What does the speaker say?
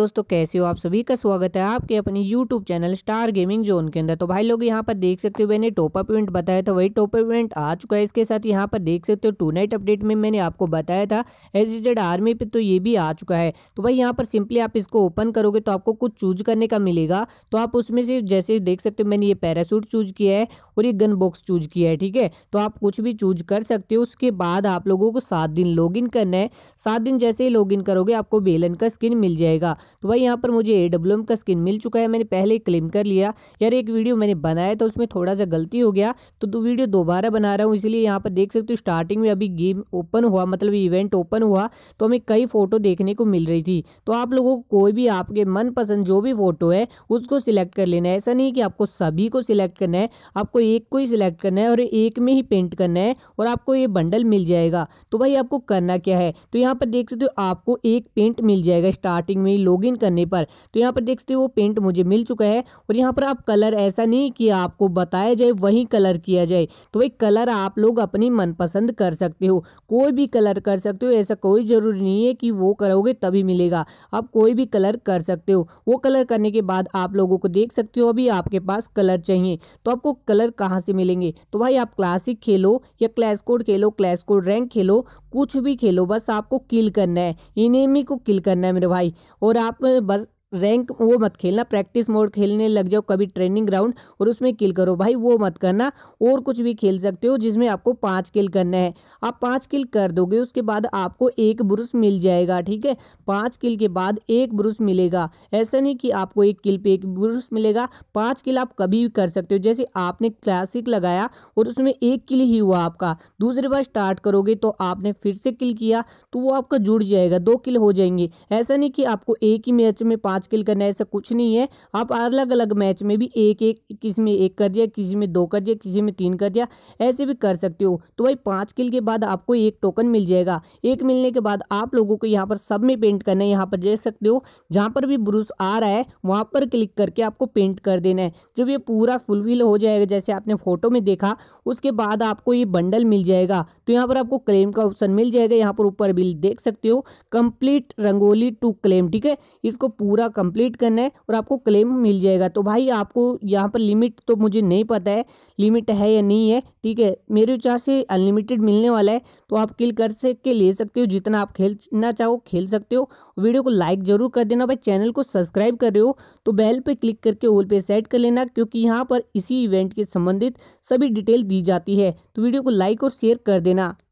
दोस्तों कैसे हो आप सभी का स्वागत है आपके अपने YouTube channel star gaming zone के अंदर तो भाई लोग यहाँ पर देख सकते हो मैंने टॉपअप इवेंट बताया था वही टॉपअप इवेंट आ चुका है इसके साथ यहाँ पर देख सकते हो टू नाइट अपडेट में मैंने आपको बताया था एस जेड आर्मी पे तो ये भी आ चुका है तो भाई यहाँ पर सिंपली आप इसको ओपन करोगे तो आपको कुछ चूज करने का मिलेगा तो आप उसमें से जैसे देख सकते हो मैंने ये पैरासूट चूज किया है और ये गन बॉक्स चूज किया है ठीक है तो आप कुछ भी चूज कर सकते हो उसके बाद आप लोगों को सात दिन लॉगिन करना है सात दिन जैसे ही लॉगिन करोगे आपको बेलन का स्किन मिल जाएगा तो भाई यहाँ पर मुझे ए का स्किन मिल चुका है मैंने पहले क्लेम कर लिया यार एक वीडियो मैंने बनाया था उसमें थोड़ा सा गलती हो गया तो वीडियो दोबारा बना रहा हूँ इसलिए यहाँ पर देख सकते हो स्टार्टिंग में अभी गेम ओपन हुआ मतलब इवेंट ओपन हुआ तो हमें कई फ़ोटो देखने को मिल रही थी तो आप लोगों को कोई भी आपके मनपसंद जो भी फ़ोटो है उसको सिलेक्ट कर लेना है ऐसा नहीं कि आपको सभी को सिलेक्ट करना है आपको एक को ही सिलेक्ट करना है और एक में ही पेंट करना है और आपको ये बंडल मिल जाएगा तो भाई आपको करना क्या है तो यहाँ पर देख सकते हो आपको एक पेंट मिल जाएगा स्टार्टिंग में ही इन करने पर तो यहाँ पर देख सकते हो वो पेंट मुझे मिल चुका है और यहाँ पर आप कलर ऐसा नहीं कि आपको बताया जाए वही कलर किया जाए तो भाई कलर आप लोग अपनी मनपसंद कर सकते हो कोई भी कलर कर सकते हो ऐसा कोई ज़रूरी नहीं है कि वो करोगे तभी मिलेगा आप कोई भी कलर कर सकते हो वो कलर करने के बाद आप लोगों को देख सकते हो अभी आपके पास कलर चाहिए तो आपको कलर कहाँ से मिलेंगे तो भाई आप क्लासिक खेलो या क्लैश कोड खेलो क्लैश कोड रैंक खेलो कुछ भी खेलो बस आपको किल करना है इनेमी को किल करना है मेरे भाई और आप बस रैंक वो मत खेलना प्रैक्टिस मोड खेलने लग जाओ कभी ट्रेनिंग ग्राउंड और उसमें किल करो भाई वो मत करना और कुछ भी खेल सकते हो जिसमें आपको पाँच किल करना है आप पाँच किल कर दोगे उसके बाद आपको एक ब्रुश मिल जाएगा ठीक है पाँच किल के बाद एक ब्रुश मिलेगा ऐसा नहीं कि आपको एक किल पे एक ब्रुश मिलेगा पाँच किल आप कभी भी कर सकते हो जैसे आपने क्लासिक लगाया और उसमें एक किल ही हुआ आपका दूसरी बार स्टार्ट करोगे तो आपने फिर से किल किया तो वो आपका जुड़ जाएगा दो किल हो जाएंगे ऐसा नहीं कि आपको एक ही मैच में पाँच आजकल करना ऐसा कुछ नहीं है आप अलग अलग मैच में भी एक एक किसी में एक कर दिया किसी में दो कर दिया किसी में तीन कर दिया ऐसे भी कर सकते हो तो भाई पाँच किल के बाद आपको एक टोकन मिल जाएगा एक मिलने के बाद आप लोगों को यहाँ पर सब में पेंट करना है यहाँ पर दे सकते हो जहाँ पर भी ब्रूस आ रहा है वहाँ पर क्लिक करके आपको पेंट कर देना है जब ये पूरा फुलफिल हो जाएगा जैसे आपने फोटो में देखा उसके बाद आपको ये बंडल मिल जाएगा तो यहाँ पर आपको क्लेम का ऑप्शन मिल जाएगा यहाँ पर ऊपर बिल देख सकते हो कंप्लीट रंगोली टू क्लेम ठीक है इसको पूरा कंप्लीट करना है और आपको क्लेम मिल जाएगा तो भाई आपको यहाँ पर लिमिट तो मुझे नहीं पता है लिमिट है या नहीं है ठीक है मेरे विचार से अनलिमिटेड मिलने वाला है तो आप किल कर सके के ले सकते हो जितना आप खेलना चाहो खेल सकते हो वीडियो को लाइक जरूर कर देना भाई चैनल को सब्सक्राइब कर रहे हो तो बेल पर क्लिक करके ओल पे सेट कर लेना क्योंकि यहाँ पर इसी इवेंट के संबंधित सभी डिटेल दी जाती है तो वीडियो को लाइक और शेयर कर देना না